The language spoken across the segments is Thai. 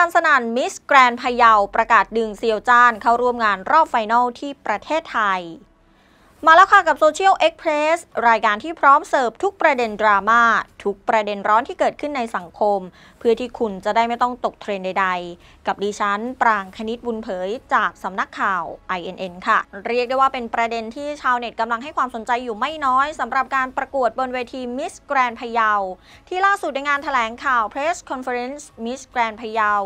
ารย์สนั่นมิสแกรนพะเยาประกาศดึงเซียวจ้าน เข้าร่วมงานรอบไฟนอลที่ประเทศไทย มาแล้วค่ะกับโซเชียลเอ็กเพรสรายการที่พร้อมเสิร์ฟทุกประเด็นดรามา่าทุกประเด็นร้อนที่เกิดขึ้นในสังคมเพื่อที่คุณจะได้ไม่ต้องตกเทรนใดๆ กับดิฉันปรางคณิตบุญเผยจากสำนักข่าว INN ค่ะ เรียกได้ว่าเป็นประเด็นที่ชาวเน็ตกำลังให้ความสนใจอยู่ไม่น้อยสำหรับการประกวดบนเวทีมิสแกรนพะเยาที่ล่าสุดในงานถแถลงข่าว Press Conference Miss Grand พย y a o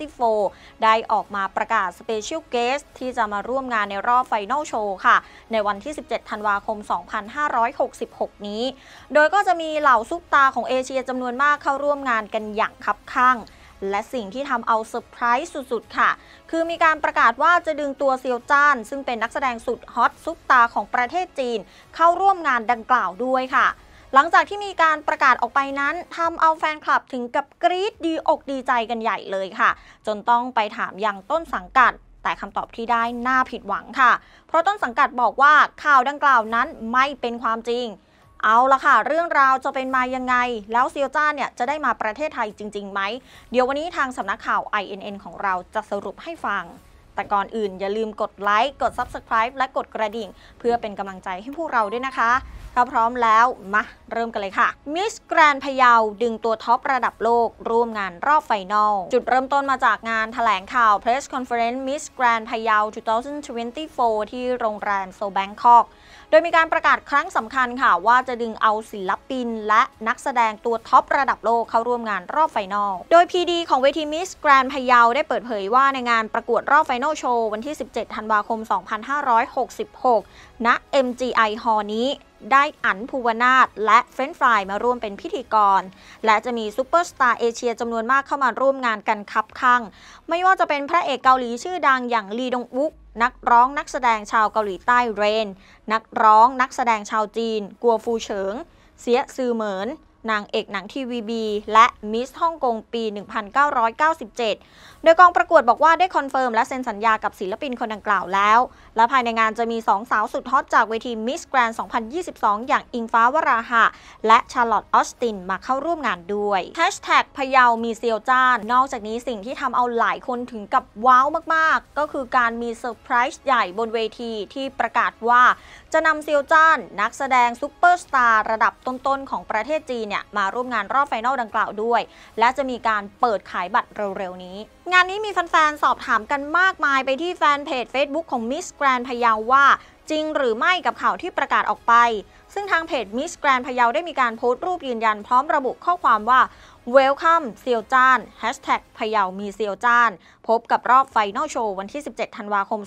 2024 ได้ออกมาประกาศ Special Guest ที่จะมาร่วมงานในรอบ Final Show ค่ะ ในวันที่ 17 ธันวาคม 2566 นี้ โดยก็จะมีเหล่าซุปตาของเอเชียจำนวนมากเข้าร่วมงานานกันอย่างคับข้าง และสิ่งที่ทำเอาเซอร์ไพรส์สุดๆ ค่ะ คือมีการประกาศว่าจะดึงตัวเซียวจ้าน ซึ่งเป็นนักแสดงสุดฮอตซุปตาของประเทศจีน เข้าร่วมงานดังกล่าวด้วยค่ะ หลังจากที่มีการประกาศออกไปนั้นทำเอาแฟนคลับถึงกับกรี๊ดดีอกดีใจกันใหญ่เลยค่ะ จนต้องไปถามยังต้นสังกัด แต่คำตอบที่ได้น่าผิดหวังค่ะ เพราะต้นสังกัดบอกว่าข่าวดังกล่าวนั้นไม่เป็นความจริงเอาละค่ะเรื่องราวจะเป็นมายังไงแล้วเซียวจ้าเนี่ยจะได้มาประเทศไทยจริงๆไหมเดี๋ยววันนี้ทางสำนักข่าว INN ของเราจะสรุปให้ฟัง แต่ก่อนอื่นอย่าลืมกดไลค์กด Subscribe และกดกระดิ่ง เพื่อเป็นกำลังใจให้พวกเราด้วยนะคะถ้าพร้อมแล้วมาเริ่มกันเลยค่ะมิสแกรนพะเยาดึงตัวท็อประดับโลกร่วมงานรอบไฟนอล จุดเริ่มต้นมาจากงานถแถลงข่าว Press Conference Miss Grand พะเยา2024 ที่โรงแรมโซแบงคอกดยมีการประกาศครั้งสำคัญค่ะว่าจะดึงเอาศิลปิน และนักแสดงตัวท็อประดับโลกเข้าร่วมงานรอบไฟนอล โดย PD ของเวทีมิสแกรนพะเยาได้เปิดเผยว่าในงานประกวดรอบไฟนอลโชว์ วันที่ 17 ธันวาคม 2566 ณ MGI Hall นี้ ได้อันภูวนาศและเฟรนฟรายมาร่วมเป็นพิธีกร และจะมีซูเปอร์สตาร์เอเชียจำนวนมากเข้ามาร่วมงานกันคับข้าง ไม่ว่าจะเป็นพระเอกเกาหลีชื่อดังอย่างลีดงวุกนักร้องนักแสดงชาวเกาหลีใต้เรน นักร้องนักแสดงชาวจีนกัวฟูเฉิง เสียซือเหมินนางเอกหนังทีวีบีและมิสฮ่องกงปี 1997 โดยกองประกวดบอกว่าได้คอนเฟิร์มและเซ็นสัญญากับศิลปินคนดังกล่าวแล้ว และภายในงานจะมีสองสาวสุดฮอตจากเวทีมิสแกรนด์2022 อย่างอิงฟ้าวราหะ และชาร์ลอตต์ออสตินมาเข้าร่วมงานด้วยแฮชแท็กพยาวมีเซียวจ้าน นอกจากนี้สิ่งที่ทำเอาหลายคนถึงกับว้าวมากๆ ก็คือการมีเซอร์ไพรส์ใหญ่บนเวทีที่ประกาศว่า จะนำเซียวจ้าน นักแสดงซูเปอร์สตาร์ระดับต้น ๆ ของประเทศจีนเนี่ยมาร่วมงานรอบไฟนอลดังกล่าวด้วย และจะมีการเปิดขายบัตรเร็วๆ นี้ งานนี้มีแฟนๆสอบถามกันมากมายไปที่แฟนเพจ Facebook ของ Miss Grand พะเยาว่า จริงหรือไม่กับข่าวที่ประกาศออกไป ซึ่งทางเพจ Miss Grand พะเยาได้มีการโพสต์รูปยืนยันพร้อมระบุข้อความว่า Welcome เซียวจานพะเยามีเซียวจาน พบกับรอบไฟนอลโชว์วันที่ 17 ธันวาคม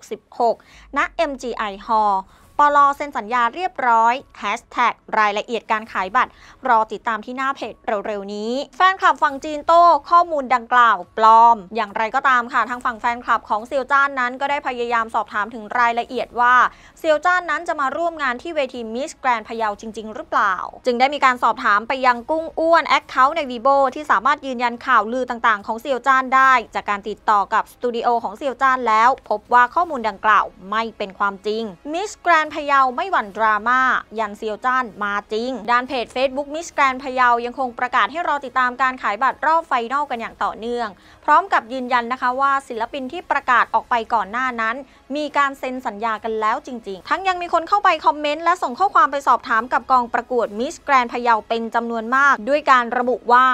2566 ณ MGI Hall ปลอเซ็นสัญญาเรียบร้อยแฮชแท็กรายละเอียดการขายบัตร รอติดตามที่หน้าเพจเร็วๆนี้ แฟนคลับฝั่งจีนโต้ ข้อมูลดังกล่าว ปลอม อย่างไรก็ตามค่ะทางฝั่งแฟนคลับของเซียวจ้านนั้นก็ได้พยายามสอบถามถึงรายละเอียดว่าเซียวจ้านนั้นจะมาร่วมงานที่เวทีมิสแกรนพะเยาจริงๆ หรือเปล่าจึงได้มีการสอบถามไปยังกุ้งอ้วนแอคเคาท์ในวีโบที่สามารถยืนยันข่าวลือต่าง ๆของเซียวจ้านได้ จากการติดต่อกับสตูดิโอของเซียวจ้านแล้วพบว่าข้อมูลดังกล่าวไม่เป็นความจริงมิสแกรนนพะเยาไม่หวั่นดราม่า ยันเซียวจ้านมาจริง ด้านเพจ Facebook มิสแกรนพะเยายังคงประกาศให้รอติดตามการขายบัตรรอบไฟนอลกันอย่างต่อเนื่อง พร้อมกับยืนยันนะคะว่าศิลปินที่ประกาศออกไปก่อนหน้านั้น มีการเซ็นสัญญากันแล้วจริงๆ ทั้งยังมีคนเข้าไปคอมเมนต์และส่งข้อความไปสอบถามกับกองประกวดมิสแกรนพะเยาเป็นจำนวนมากด้วยการระบุว่า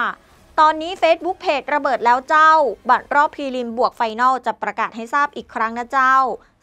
ตอนนี้ Facebook เพจระเบิดแล้วเจ้า บัตรรอบพรีลิมบวกไฟนอลจะประกาศให้ทราบอีกครั้งนะเจ้า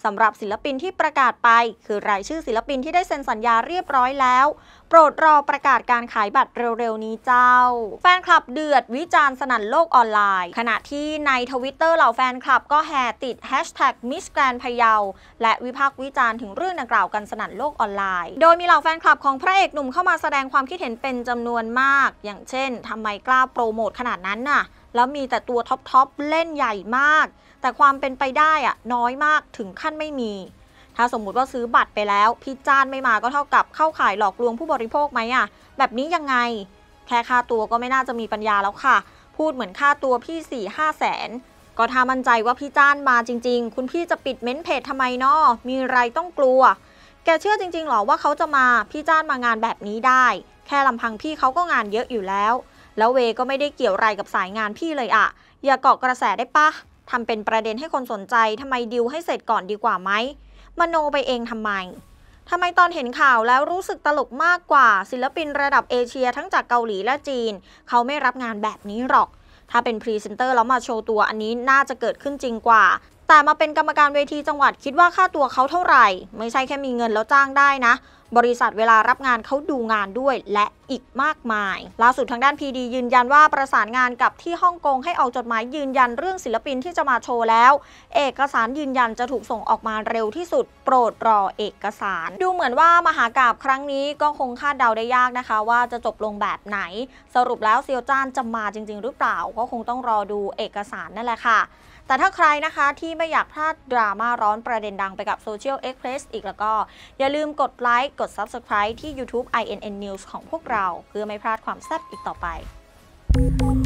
สำหรับศิลปินที่ประกาศไป คือรายชื่อศิลปินที่ได้เซ็นสัญญาเรียบร้อยแล้ว โปรดรอประกาศการขายบัตรเร็วๆนี้เจ้า แฟนคลับเดือดวิจารณ์สนั่นโลกออนไลน์ ขณะที่ในทวิตเตอร์เหล่าแฟนคลับก็แห่ติดแฮชแท็กมิสแกรนพะเยาและวิพากษ์วิจารณ์ถึงเรื่องดังกล่าวกันสนั่นโลกออนไลน์ โดยมีเหล่าแฟนคลับของพระเอกหนุ่มเข้ามาแสดงความคิดเห็นเป็นจำนวนมาก อย่างเช่น ทำไมกล้าโปรโมทขนาดนั้นน่ะแล้วมีแต่ตัวท็อปทอปเล่นใหญ่มาก แต่ความเป็นไปได้อะน้อยมากถึงขั้นไม่มี ถ้าสมมุติว่าซื้อบัตรไปแล้ว พี่จานไม่มาก็เท่ากับเข้าขายหลอกลวงผู้บริโภคไหมอะแบบนี้ยังไง แค่ค่าตัวก็ไม่น่าจะมีปัญญาแล้วค่ะ พูดเหมือนค่าตัวพี่4ี่ห้าแสน ก็ถ้ามั่นใจว่าพี่จ้านมาจริงๆ คุณพี่จะปิดเม้นเพจทำไมนาะมีอะไรต้องกลัว แกเชื่อจริงๆหรอว่าเขาจะมาพี่จ้านมางานแบบนี้ได้ แค่ลำพังพี่เขาก็งานเยอะอยู่แล้วแล้วเวก็ไม่ได้เกี่ยวไรกับสายงานพี่เลยอะ อย่าเกาะกระแสได้ปะทำเป็นประเด็นให้คนสนใจทำไมดิวให้เสร็จก่อนดีกว่าไหม มโนไปเองทำไมทำไมตอนเห็นข่าวแล้วรู้สึกตลกมากกว่า ศิลปินระดับเอเชีย ทั้งจากเกาหลีและจีน เขาไม่รับงานแบบนี้หรอก ถ้าเป็นพรีเซนเตอร์แล้วมาโชว์ตัวอันนี้น่าจะเกิดขึ้นจริงกว่า แต่มาเป็นกรรมการเวทีจังหวัดคิดว่าค่าตัวเขาเท่าไหร่ ไม่ใช่แค่มีเงินแล้วจ้างได้นะบริษัทเวลารับงานเขาดูงานด้วยและอีกมากมายล่าสุดทางด้านพีดียืนยันว่าประสานงานกับที่ฮ่องกงให้ออกจดหมายยืนยันเรื่องศิลปินที่จะมาโชว์แล้วเอกสารยืนยันจะถูกส่งออกมาเร็วที่สุดโปรดรอเอกสาร ดูเหมือนว่ามหากราบครั้งนี้ก็คงคาดเดาได้ยากนะคะ ว่าจะจบลงแบบไหน สรุปแล้วเซียวจ้านจะมาจริง ๆ หรือเปล่าก็คงต้องรอดูเอกสารนั่นแหละค่ะแต่ถ้าใครนะคะที่ไม่อยากพลาดดราม่าร้อนประเด็นดังไปกับโซเชียลเอ็กเพรสอีกแล้วก็ อย่าลืมกดไลค์กด Subscribe ที่ YouTube INN News ของพวกเรา เพื่อไม่พลาดความแซ่บอีกต่อไป